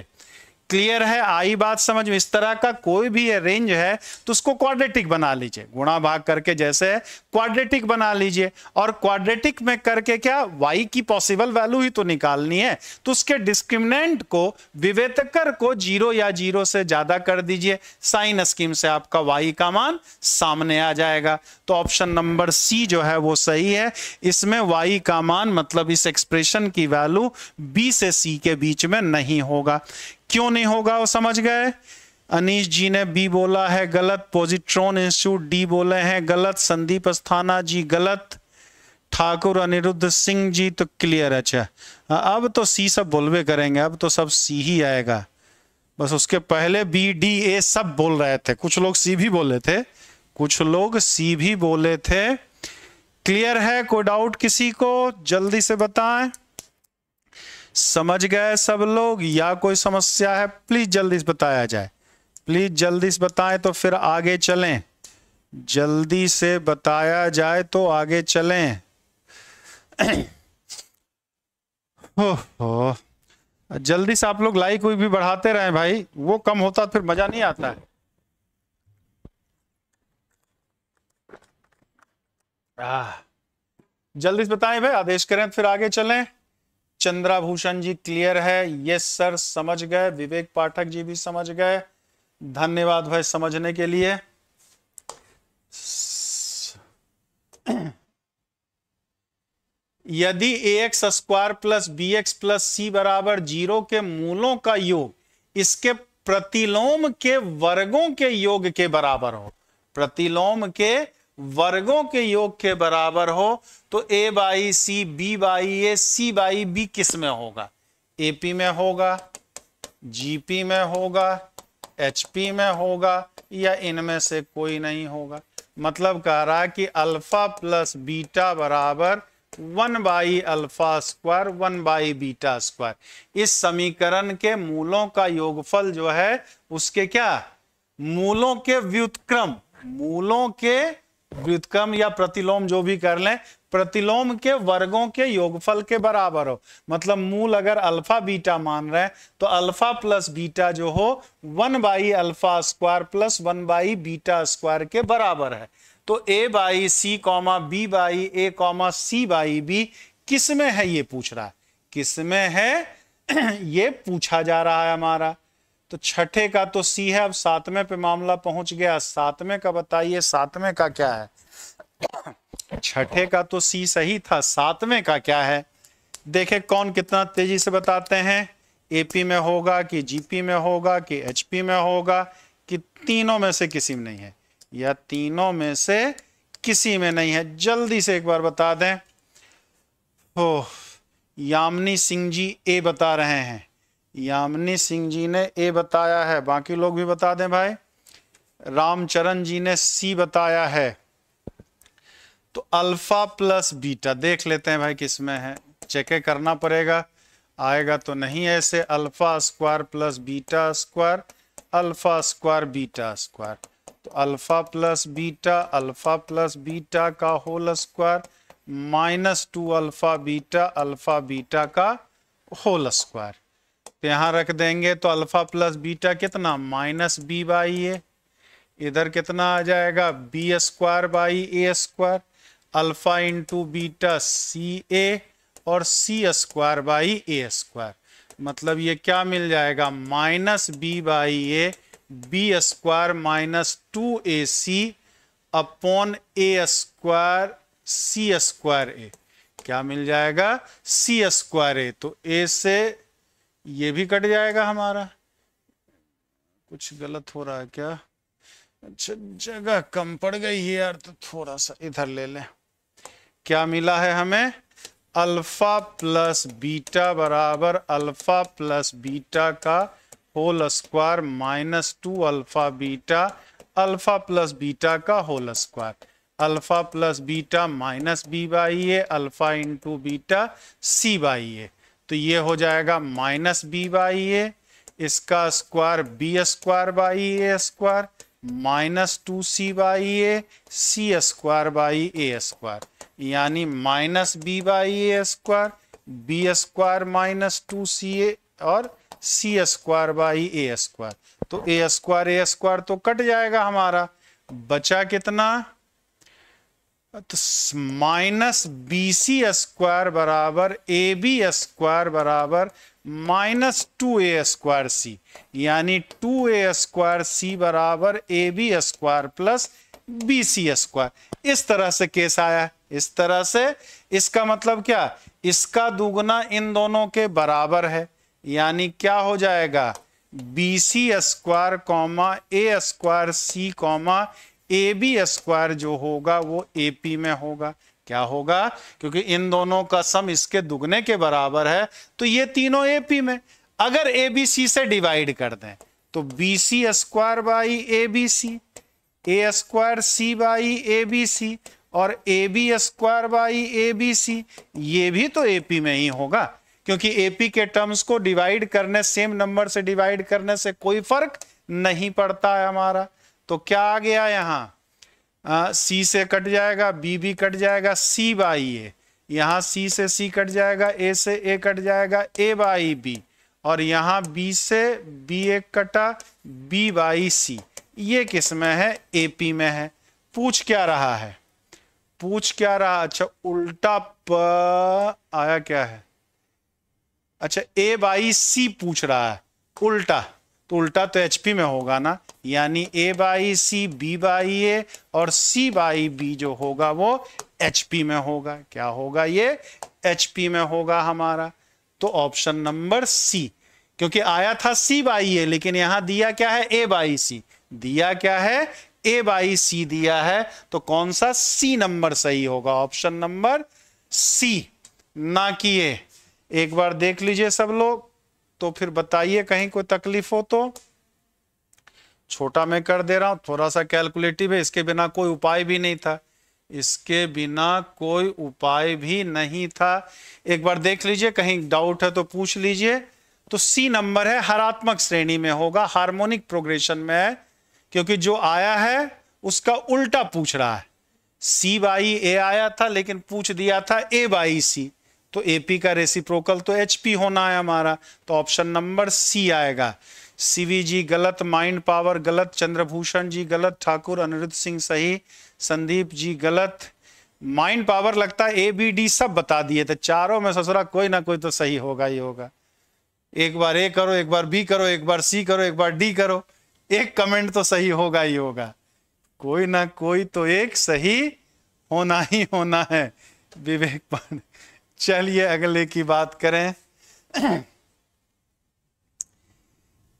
क्लियर है आई बात समझ में इस तरह का कोई भी रेंज है तो उसको क्वाड्रेटिक बना लीजिए गुणा भाग करके जैसे क्वाड्रेटिक बना लीजिए और क्वाड्रेटिक में करके क्या वाई की पॉसिबल वैल्यू ही तो निकालनी है तो उसके डिस्क्रिमिनेंट को विवेतकर को जीरो या जीरो से ज्यादा कर दीजिए साइन स्कीम से आपका वाई का मान सामने आ जाएगा तो ऑप्शन नंबर सी जो है वो सही है इसमें वाई का मान मतलब इस एक्सप्रेशन की वैल्यू बी से सी के बीच में नहीं होगा क्यों नहीं होगा वो समझ गए अनिश जी ने बी बोला है गलत पॉजिट्रॉन इंस्टीट्यूट डी बोले हैं गलत संदीप अस्थाना जी गलत ठाकुर अनिरुद्ध सिंह जी तो क्लियर अच्छा अब तो सी सब बोलवे करेंगे अब तो सब सी ही आएगा बस उसके पहले बी डी ए सब बोल रहे थे कुछ लोग सी भी बोले थे कुछ लोग सी भी बोले थे क्लियर है कोई डाउट किसी को जल्दी से बताएं समझ गए सब लोग या कोई समस्या है प्लीज जल्दी से बताया जाए प्लीज जल्दी से बताएं तो फिर आगे चलें जल्दी से बताया जाए तो आगे चलें [CLEARS THROAT] हो जल्दी से आप लोग लाइक हुई भी बढ़ाते रहें भाई वो कम होता फिर मजा नहीं आता है आ, जल्दी से बताएं भाई आदेश करें तो फिर आगे चलें चंद्राभूषण जी क्लियर है यस सर समझ गए विवेक पाठक जी भी समझ गए धन्यवाद भाई समझने के लिए यदि a x square plus B x plus सी बराबर जीरो के मूलों का योग इसके प्रतिलोम के वर्गों के योग के बराबर हो प्रतिलोम के वर्गों के योग के बराबर हो तो a by c b by a C by b किस में होगा एपी में होगा जीपी में होगा एचपी में होगा या इनमें से कोई नहीं होगा मतलब कह रहा है कि अल्फा प्लस बीटा बराबर one by alpha square one by beta square इस समीकरण के मूलों का योगफल जो है उसके क्या मूलों के व्युतक्रम मूलों के व्युतकम या प्रतिलोम जो भी कर लें प्रतिलोम के वर्गों के योगफल के बराबर हो मतलब मूल अगर अल्फा बीटा मान रहे हैं तो अल्फा प्लस बीटा जो हो one by alpha square plus one by beta square के बराबर है तो a by c comma b by a comma c by b किसमें है ये पूछ रहा है किसमें है [CLEARS THROAT] ये पूछा जा रहा है हमारा तो छठे का तो सी है अब सातवें पे मामला पहुंच गया सातवें का बताइए सातवें का क्या है छठे का तो सी सही था सातवें का क्या है देखे कौन कितना तेजी से बताते हैं एपी में होगा कि जीपी में होगा कि एचपी में होगा कि तीनों में से किसी में नहीं है या तीनों में से किसी में नहीं है जल्दी से एक बार बता दें ओह यामिनी सिंह जी ए बता रहे हैं यामिनी सिंह जी ने ए बताया है बाकी लोग भी बता दें भाई रामचरण जी ने सी बताया है तो अल्फा प्लस बीटा देख लेते हैं भाई किसमें है चेके करना पड़ेगा आएगा तो नहीं ऐसे alpha square plus beta square alpha square beta square तो alpha plus beta alpha plus beta का whole square minus two alpha beta alpha beta का होल स्क्वायर तो यहाँ रख देंगे तो अल्फा प्लस बीटा कितना माइनस बी बाई ए इधर कितना आ जाएगा b square by a square alpha into beta c a और c square by a square मतलब ये क्या मिल जाएगा minus B by a b square minus two a c upon a square c square a क्या मिल जाएगा सी square ए तो ए से ये भी कट जाएगा हमारा कुछ गलत हो रहा है क्या अच्छा जगह कम पड़ गई है यार तो थोड़ा सा इधर ले लें क्या मिला है हमें अल्फा प्लस बीटा बराबर अल्फा प्लस बीटा का whole square minus two alpha beta alpha plus beta का whole square alpha plus beta minus B by a alpha into beta c by a तो ये हो जाएगा माइनस बी बाई ए इसका square b square by a square minus two c by a c square by a square यानी minus B by a square b square minus two c a और c square by a square तो a square a square तो cut जाएगा हमारा बचा कितना तो minus b c square बराबर ए बी स्क्वायर बराबर minus two a square c यानी टू ए स्क्वायर सी बराबर a b square plus b c square इस तरह से केस आया इस तरह से इसका मतलब क्या इसका दुगुना इन दोनों के बराबर है यानी क्या हो जाएगा b c square comma a square c comma a b square जो होगा वो ए पी में होगा क्या होगा क्योंकि इन दोनों का सम इसके दुगने के बराबर है तो ये तीनों ए पी में अगर ए बी सी से डिवाइड कर दें तो b c square by a b c a square c by a b c और a b square by a b c ये भी तो ए पी में ही होगा क्योंकि ए पी के टर्म्स को डिवाइड करने सेम नंबर से डिवाइड करने से कोई फर्क नहीं पड़ता है हमारा तो क्या आ गया यहां सी से कट जाएगा बी भी कट जाएगा सी बाई ए यहां सी से सी कट जाएगा ए से ए कट जाएगा ए बाई बी और यहां बी से बी ए कटा बी बाई सी ये किस में है एपी में है पूछ क्या रहा है पूछ क्या रहा अच्छा उल्टा प आया क्या है अच्छा ए बाई सी पूछ रहा है उल्टा तो उल्टा तो एच में होगा ना यानी a by c b by a और सी बाई बी जो होगा वो एच में होगा क्या होगा ये एच में होगा हमारा तो ऑप्शन नंबर सी क्योंकि आया था सी बाई ए लेकिन यहां दिया क्या है ए बाई सी दिया क्या है ए बाई सी दिया है तो कौन सा सी नंबर सही होगा ऑप्शन नंबर सी ना कि ए एक बार देख लीजिए सब लोग तो फिर बताइए कहीं कोई तकलीफ हो तो छोटा मैं कर दे रहा हूं थोड़ा सा कैलकुलेटिव है इसके बिना कोई उपाय भी नहीं था इसके बिना कोई उपाय भी नहीं था एक बार देख लीजिए कहीं डाउट है तो पूछ लीजिए तो सी नंबर है हरात्मक श्रेणी में होगा हार्मोनिक प्रोग्रेशन में है क्योंकि जो आया है उसका उल्टा पूछ रहा है सी बाई ए आया था लेकिन पूछ दिया था ए बाई सी तो एपी का रेसिप्रोकल तो एच होना है हमारा तो ऑप्शन नंबर सी आएगा सीवी जी गलत माइंड पावर गलत चंद्रभूषण जी गलत ठाकुर अनिरुद्ध सिंह सही संदीप जी गलत माइंड पावर लगता है ए बी डी सब बता दिए तो चारों में ससुरा कोई ना कोई तो सही होगा ही होगा एक बार ए करो एक बार बी करो एक बार सी करो एक बार डी करो एक कमेंट तो सही होगा ही होगा कोई ना कोई तो एक सही होना ही होना है विवेक पांडे चलिए अगले की बात करें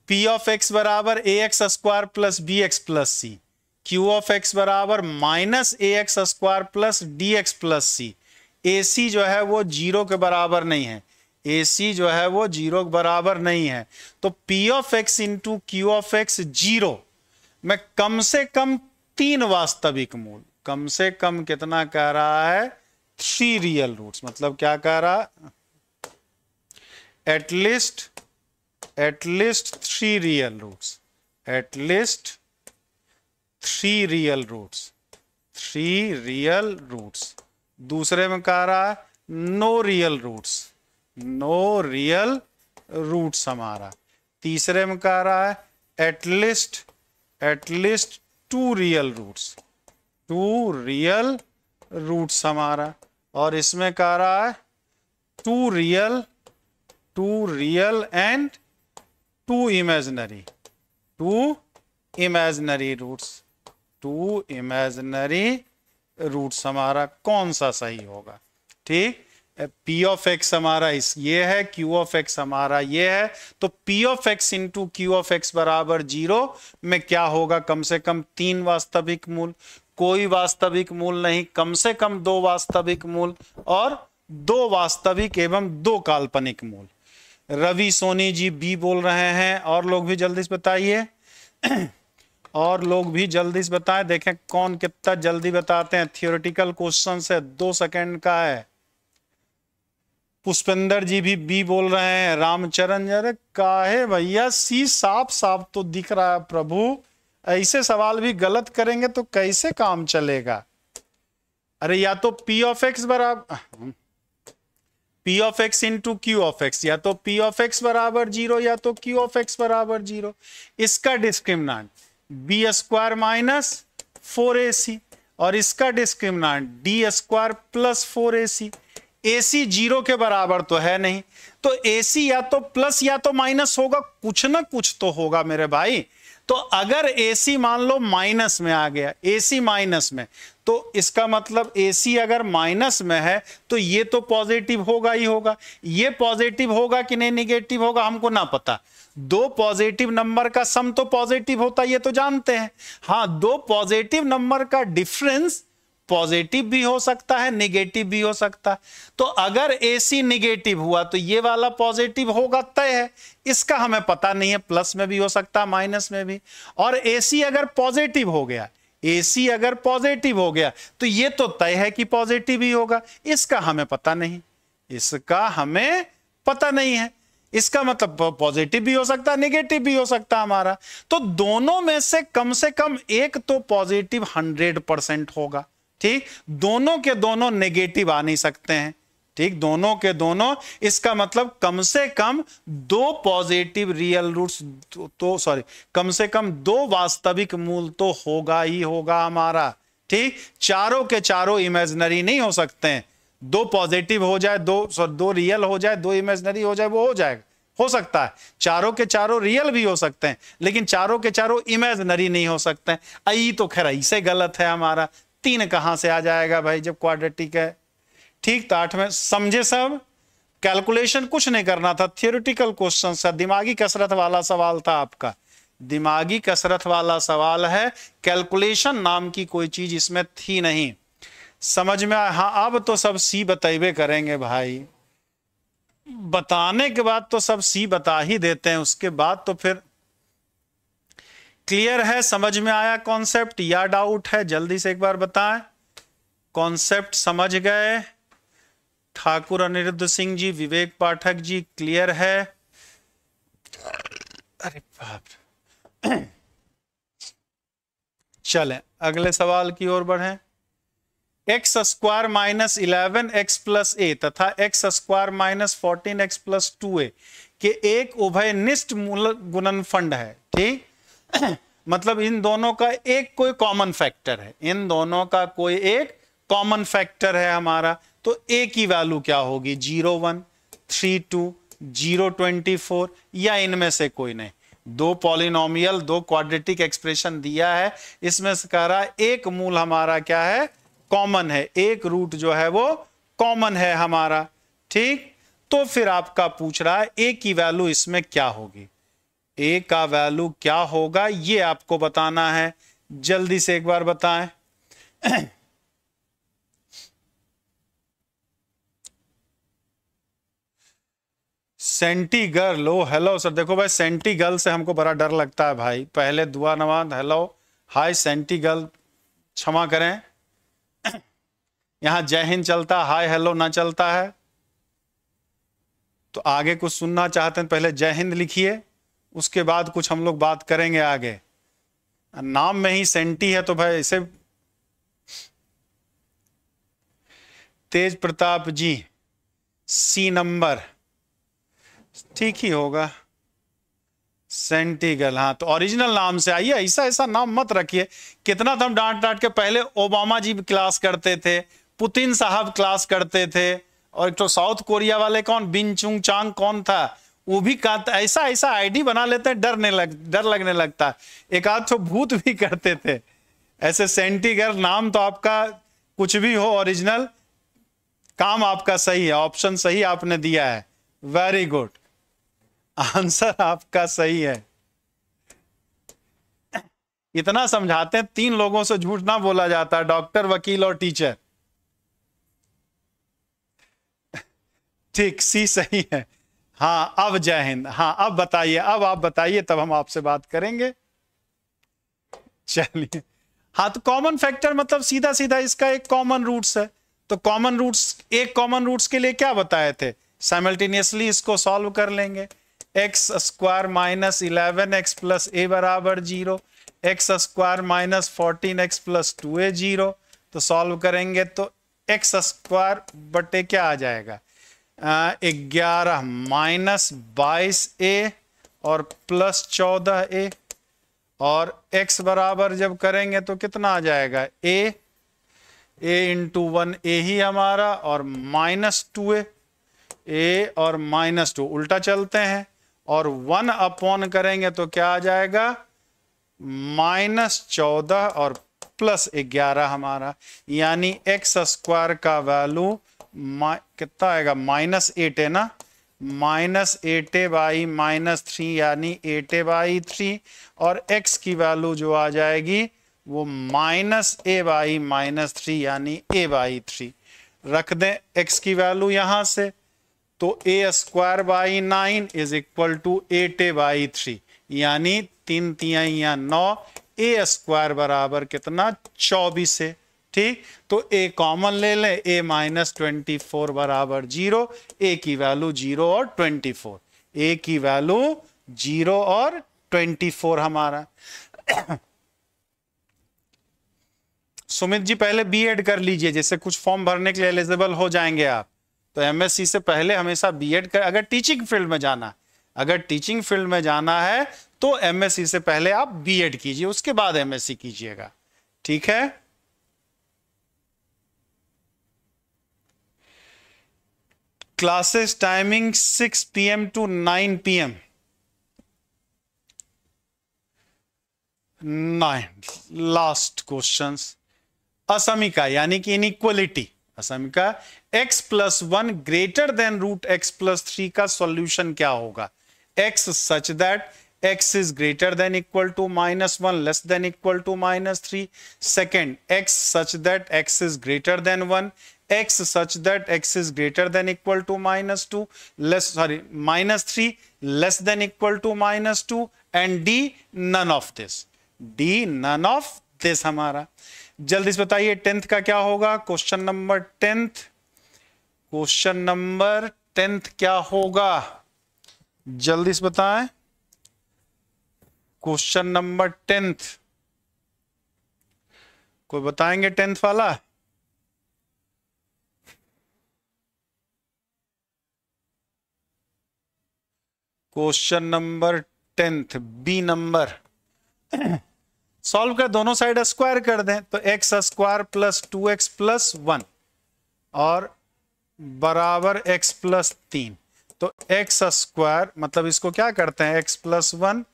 पी ऑफ एक्स बराबर a x square plus B x plus c q of x बराबर minus a x square plus d x plus c a c जो है वो जीरो के बराबर नहीं है ए सी जो है वो जीरो के बराबर नहीं है तो p of x into q of x zero में कम से कम तीन वास्तविक मूल कम से कम कितना कह रहा है थ्री रियल रूट्स मतलब क्या कह रहा at least at least three real roots at least three real roots three real roots दूसरे में कह रहा है no real roots no real roots हमारा तीसरे में कह रहा है at least at least two real roots two real roots हमारा और इसमें कह रहा है two real two real and two imaginary two imaginary roots two imaginary roots हमारा कौन सा सही होगा ठीक पी ऑफ एक्स हमारा इस ये है क्यू ऑफ एक्स हमारा ये है तो p of x into q of x बराबर जीरो में क्या होगा कम से कम तीन वास्तविक मूल कोई वास्तविक मूल नहीं कम से कम दो वास्तविक मूल और दो वास्तविक एवं दो काल्पनिक मूल रवि सोनी जी बी बोल रहे हैं और लोग भी जल्दी से बताइए [CLEARS THROAT] और लोग भी जल्दी से बताएं देखें कौन कितना जल्दी बताते हैं थियोरिटिकल क्वेश्चन है दो सेकंड का है पुष्पेंद्र जी भी बी बोल रहे हैं रामचरण का काहे भैया सी साफ साफ तो दिख रहा है प्रभु ऐसे सवाल भी गलत करेंगे तो कैसे काम चलेगा अरे या तो पी ऑफ एक्स बराबर p of x into q of x या तो पी ऑफ एक्स बराबर जीरो या तो क्यू ऑफ एक्स बराबर जीरो इसका discriminant b square minus four ए सी और इसका discriminant d square plus four A c a c zero के बराबर तो है नहीं तो ए सी या तो प्लस या तो माइनस होगा कुछ ना कुछ तो होगा मेरे भाई तो अगर सी मान लो माइनस में आ गया एसी माइनस में तो इसका मतलब सी अगर माइनस में है तो ये तो पॉजिटिव होगा ही होगा ये पॉजिटिव होगा कि नहीं निगेटिव होगा हमको ना पता दो पॉजिटिव नंबर का सम तो पॉजिटिव होता है ये तो जानते हैं हाँ दो पॉजिटिव नंबर का डिफरेंस पॉजिटिव भी हो सकता है निगेटिव भी हो सकता है तो अगर एसी निगेटिव हुआ तो ये वाला पॉजिटिव होगा तय है इसका हमें पता नहीं है प्लस में भी हो सकता है माइनस में भी और सी अगर पॉजिटिव हो गया सी अगर पॉजिटिव हो गया तो ये तो तय है कि पॉजिटिव ही होगा इसका हमें पता नहीं इसका हमें पता नहीं है इसका मतलब पॉजिटिव भी हो सकता है निगेटिव भी हो सकता है हमारा तो दोनों में से कम से कम एक तो पॉजिटिव हंड्रेड परसेंट होगा ठीक दोनों के दोनों नेगेटिव आ नहीं सकते हैं ठीक दोनों के दोनों इसका मतलब कम से कम दो पॉजिटिव रियल रूट्स तो सॉरी तो, कम से कम दो वास्तविक मूल तो होगा ही होगा हमारा ठीक चारों के चारों इमेजनरी नहीं हो सकते हैं दो पॉजिटिव हो जाए दो सॉरी दो रियल हो जाए दो इमेजनरी हो जाए वो हो जाएगा हो सकता है चारों के चारों रियल भी हो सकते हैं लेकिन चारों के चारों इमेजनरी नहीं हो सकते हैं आई तो खैर ऐसे गलत है हमारा तीन कहां से आ जाएगा भाई जब क्वाड्रेटिक है ठीक तो में समझे सब कैलकुलेशन कुछ नहीं करना था थियोरिटिकल क्वेश्चन था दिमागी कसरत वाला सवाल था आपका दिमागी कसरत वाला सवाल है कैलकुलेशन नाम की कोई चीज इसमें थी नहीं समझ में आया हाँ अब तो सब सी बताइबे करेंगे भाई बताने के बाद तो सब सी बता ही देते हैं उसके बाद तो फिर क्लियर है समझ में आया कॉन्सेप्ट या डाउट है जल्दी से एक बार बताएं कॉन्सेप्ट समझ गए ठाकुर अनिरुद्ध सिंह जी विवेक पाठक जी क्लियर है अरे बाप [CLEARS THROAT] चले अगले सवाल की ओर बढ़े x square minus eleven x plus a तथा x square minus fourteen x plus two a के एक उभयनिष्ठ मूल गुणनफंड है ठीक [COUGHS] मतलब इन दोनों का एक कोई कॉमन फैक्टर है इन दोनों का कोई एक कॉमन फैक्टर है हमारा तो ए की वैल्यू क्या होगी zero one three two zero twenty four या इनमें से कोई नहीं दो पॉलिनोमियल दो क्वाड्रेटिक एक्सप्रेशन दिया है इसमें से कह रहा एक मूल हमारा क्या है कॉमन है एक रूट जो है वो कॉमन है हमारा ठीक तो फिर आपका पूछ रहा है ए की वैल्यू इसमें क्या होगी ए का वैल्यू क्या होगा ये आपको बताना है जल्दी से एक बार बताएं सेंटी गर्ल ओ हेलो सर देखो भाई सेंटी गर्ल से हमको बड़ा डर लगता है भाई पहले दुआ नवाद हेलो हाय सेंटी गर्ल क्षमा करें यहां जय हिंद चलता हाय हेलो ना चलता है तो आगे कुछ सुनना चाहते हैं पहले जय हिंद लिखिए उसके बाद कुछ हम लोग बात करेंगे आगे नाम में ही सेंटी है तो भाई इसे तेज प्रताप जी सी नंबर ठीक ही होगा सेंटीगल हाँ तो ओरिजिनल नाम से आइए ऐसा ऐसा नाम मत रखिए कितना तो हम डांट डांट के पहले ओबामा जी क्लास करते थे पुतिन साहब क्लास करते थे और एक तो साउथ कोरिया वाले कौन बिन चुंग चांग कौन था वो भी कहता ऐसा ऐसा आईडी बना लेते हैं डरने लग डर लगने लगता है एक आध तो भूत भी करते थे ऐसे सेंटीगर नाम तो आपका कुछ भी हो ओरिजिनल काम आपका सही है ऑप्शन सही आपने दिया है वेरी गुड आंसर आपका सही है इतना समझाते हैं तीन लोगों से झूठ ना बोला जाता डॉक्टर वकील और टीचर [LAUGHS] ठीक सी सही है हाँ अब जय हिंद हाँ अब बताइए अब आप बताइए तब हम आपसे बात करेंगे चलिए हाँ तो कॉमन फैक्टर मतलब सीधा सीधा इसका एक कॉमन रूट्स है तो कॉमन रूट्स एक कॉमन रूट्स के लिए क्या बताए थे साइमल्टेनियसली इसको सॉल्व कर लेंगे x square minus eleven x plus a बराबर zero x square minus fourteen x plus two a zero तो सॉल्व करेंगे तो एक्स स्क्वायर बटे क्या आ जाएगा ग्यारह माइनस बाईस ए और प्लस चौदह ए और x बराबर जब करेंगे तो कितना आ जाएगा a a into one a ही हमारा और माइनस टू ए ए और माइनस टू उल्टा चलते हैं और वन अपॉन करेंगे तो क्या आ जाएगा माइनस चौदह और प्लस ग्यारह हमारा यानी एक्स स्क्वायर का वैल्यू कितना आएगा माइनस एट है ना minus eight a by minus three यानी एट ए बाई थ्री और एक्स की वैल्यू जो आ जाएगी वो minus a by minus three यानी ए बाई थ्री रख दें एक्स की वैल्यू यहां से तो a square by nine is equal to eight a by three यानी तीन तिया नौ ए स्क्वायर बराबर कितना चौबीस है ठीक तो ए कॉमन ले लें ए माइनस ट्वेंटी फोर बराबर जीरो ए की वैल्यू जीरो और ट्वेंटी फोर ए की वैल्यू जीरो और ट्वेंटी फोर हमारा सुमित जी पहले बी एड कर लीजिए जैसे कुछ फॉर्म भरने के लिए एलिजिबल हो जाएंगे आप तो एमएससी से पहले हमेशा बी एड कर अगर टीचिंग फील्ड में जाना अगर टीचिंग फील्ड में जाना है तो एमएससी से पहले आप बीएड कीजिए उसके बाद एमएससी कीजिएगा ठीक है classes timing 6 PM two 9 PM nine last question असमिका यानी कि इनइक्वलिटी असमिका x plus one greater than root x plus three का सॉल्यूशन क्या होगा x such that x is greater than equal to minus one less than equal to minus three second x such that x is greater than one x such that x is greater than equal to minus 2 less sorry minus 3 less than equal to minus 2 and d none of this d none of this हमारा जल्दी से बताइए tenth का क्या होगा question number tenth question number tenth क्या होगा जल्दी से बताएं क्वेश्चन नंबर टेंथ कोई बताएंगे टेंथ वाला question number tenth b number [CLEARS THROAT] solve कर दोनों साइड स्क्वायर कर दें तो x square plus two x plus one और बराबर एक्स प्लस तीन तो एक्स स्क्वायर मतलब इसको क्या करते हैं x plus one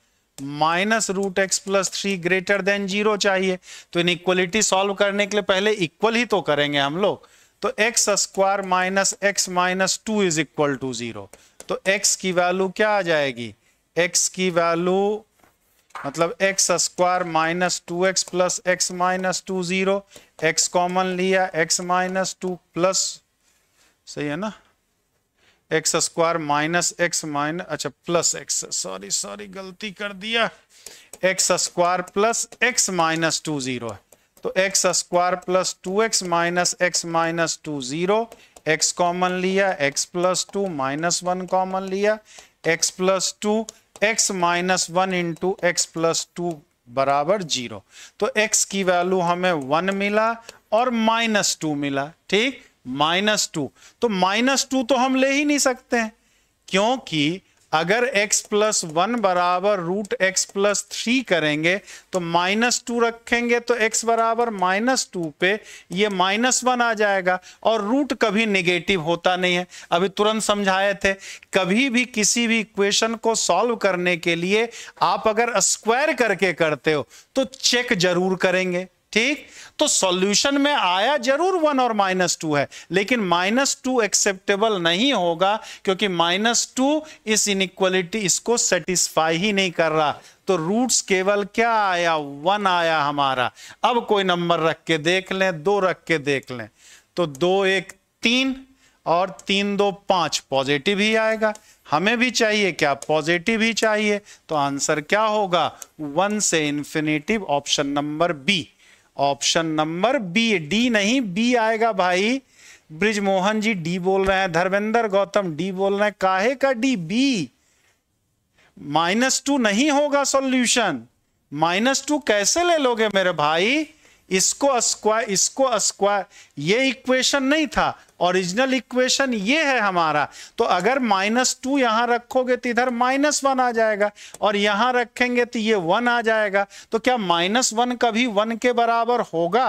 minus root x plus three greater than zero चाहिए तो इन इक्वलिटी सॉल्व करने के लिए पहले इक्वल ही तो करेंगे हम लोग तो x square minus x minus two is equal to zero तो x की वैल्यू क्या आ जाएगी x की वैल्यू मतलब x square minus two x plus x minus two zero x common लिया x माइनस टू प्लस सही है ना x square minus x minus अच्छा प्लस एक्स सॉरी सॉरी गलती कर दिया x square plus x minus two zero तो x square plus two x minus x minus two zero x common लिया x plus two minus one common लिया x plus two x minus one into x plus two बराबर zero तो x की value हमें one मिला और minus two मिला ठीक माइनस टू तो माइनस टू तो हम ले ही नहीं सकते हैं क्योंकि अगर x प्लस वन बराबर रूट एक्स प्लस थ्री करेंगे तो माइनस टू रखेंगे तो x बराबर माइनस टू पे ये माइनस वन आ जाएगा और रूट कभी नेगेटिव होता नहीं है अभी तुरंत समझाए थे कभी भी किसी भी इक्वेशन को सॉल्व करने के लिए आप अगर स्क्वायर करके करते हो तो चेक जरूर करेंगे ठीक तो सॉल्यूशन में आया जरूर वन और माइनस टू है लेकिन माइनस टू एक्सेप्टेबल नहीं होगा क्योंकि माइनस टू इस इनक्वलिटी इसको सेटिस्फाई ही नहीं कर रहा तो रूट्स केवल क्या आया वन आया हमारा अब कोई नंबर रख के देख लें दो रख के देख लें तो दो एक तीन और तीन दो पांच पॉजिटिव ही आएगा हमें भी चाहिए क्या पॉजिटिव ही चाहिए तो आंसर क्या होगा वन से infinitive option number b option number b d नहीं बी आएगा भाई ब्रिजमोहन जी डी बोल रहे हैं धर्मेंद्र गौतम डी बोल रहे हैं काहे का डी बी माइनस टू नहीं होगा सॉल्यूशन माइनस टू कैसे ले लोगे मेरे भाई इसको स्क्वायर इसको स्क्वायर ये इक्वेशन नहीं था ओरिजिनल इक्वेशन ये है हमारा तो अगर माइनस टू यहाँ रखोगे तो इधर माइनस वन आ जाएगा और यहाँ रखेंगे तो ये वन आ जाएगा तो क्या माइनस वन कभी वन के बराबर होगा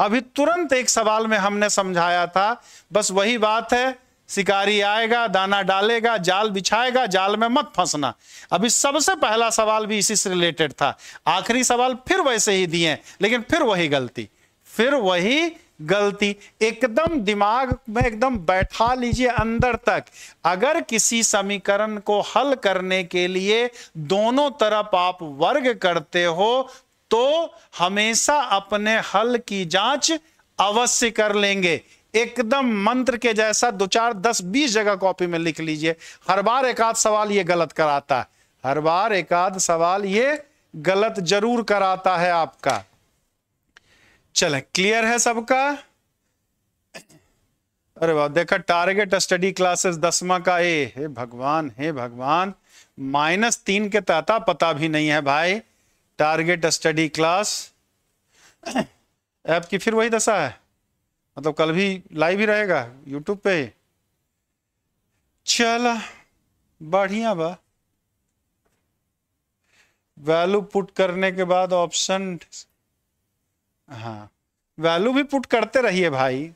अभी तुरंत एक सवाल में हमने समझाया था बस वही बात है शिकारी आएगा दाना डालेगा जाल बिछाएगा जाल में मत फंसना अभी सबसे पहला सवाल भी इसी से रिलेटेड था आखिरी सवाल फिर वैसे ही दिए लेकिन फिर वही गलती फिर वही गलती एकदम दिमाग में एकदम बैठा लीजिए अंदर तक अगर किसी समीकरण को हल करने के लिए दोनों तरफ आप वर्ग करते हो तो हमेशा अपने हल की जांच अवश्य कर लेंगे एकदम मंत्र के जैसा दो चार दस बीस जगह कॉपी में लिख लीजिए हर बार एक आध सवाल ये गलत कराता है हर बार एक आध सवाल ये गलत जरूर कराता है आपका चले क्लियर है सबका अरे वाह देखा टारगेट स्टडी क्लासेस दसवा का ए हे भगवान हे भगवान माइनस तीन के ताता पता भी नहीं है भाई टारगेट स्टडी क्लास आपकी [COUGHS] फिर वही दशा है मतलब कल भी लाइव ही रहेगा यूट्यूब पे ही चल बढ़िया बा वैल्यू पुट करने के बाद ऑप्शन हाँ वैल्यू भी पुट करते रहिए भाई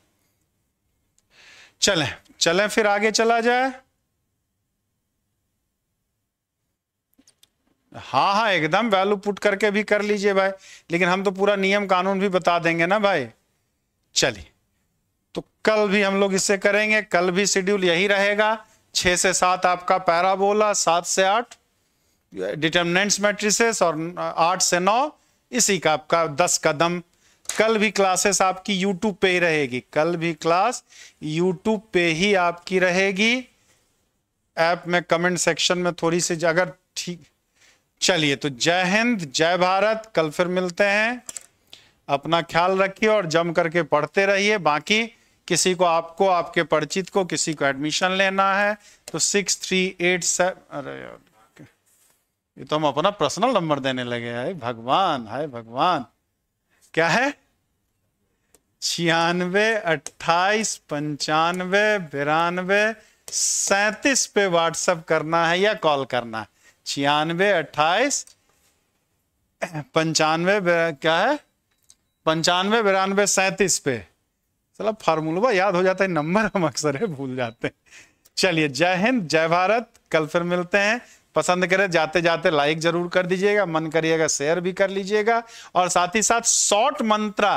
चलें चलें फिर आगे चला जाए हाँ हाँ एकदम वैल्यू पुट करके भी कर लीजिए भाई लेकिन हम तो पूरा नियम कानून भी बता देंगे ना भाई चलिए तो कल भी हम लोग इसे करेंगे कल भी शेड्यूल यही रहेगा छह से सात आपका पैराबोला सात से आठ डिटर्मिनेंट्स मैट्रिसेस और आठ से नौ इसी का आपका दस कदम कल भी क्लासेस आपकी यूट्यूब पे ही रहेगी कल भी क्लास यूट्यूब पे ही आपकी रहेगी ऐप में कमेंट सेक्शन में थोड़ी सी अगर ठीक चलिए तो जय हिंद जय भारत कल फिर मिलते हैं अपना ख्याल रखिए और जम करके पढ़ते रहिए बाकी किसी को आपको आपके परिचित को किसी को एडमिशन लेना है तो सिक्स थ्री एट सेवन अरे ये तो हम अपना पर्सनल नंबर देने लगे हैं भगवान हाय भगवान क्या है छियानवे अट्ठाईस पंचानवे बिरानवे सैतीस पे व्हाट्सअप करना है या कॉल करना है छियानवे अट्ठाईस पंचानवे क्या है पंचानवे बिरानवे सैतीस पे चलो फार्मूला याद हो जाता है नंबर हम अक्सर है भूल जाते हैं चलिए जय हिंद जय भारत कल फिर मिलते हैं पसंद करें जाते जाते लाइक जरूर कर दीजिएगा मन करिएगा शेयर भी कर लीजिएगा और साथ ही साथ शॉर्ट मंत्रा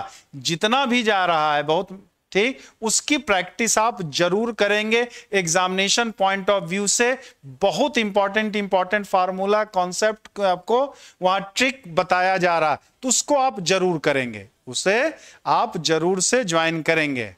जितना भी जा रहा है बहुत ठीक उसकी प्रैक्टिस आप जरूर करेंगे एग्जामिनेशन पॉइंट ऑफ व्यू से बहुत इंपॉर्टेंट इंपॉर्टेंट फार्मूला कॉन्सेप्ट आपको वहां ट्रिक बताया जा रहा तो उसको आप जरूर करेंगे उसे आप जरूर से ज्वाइन करेंगे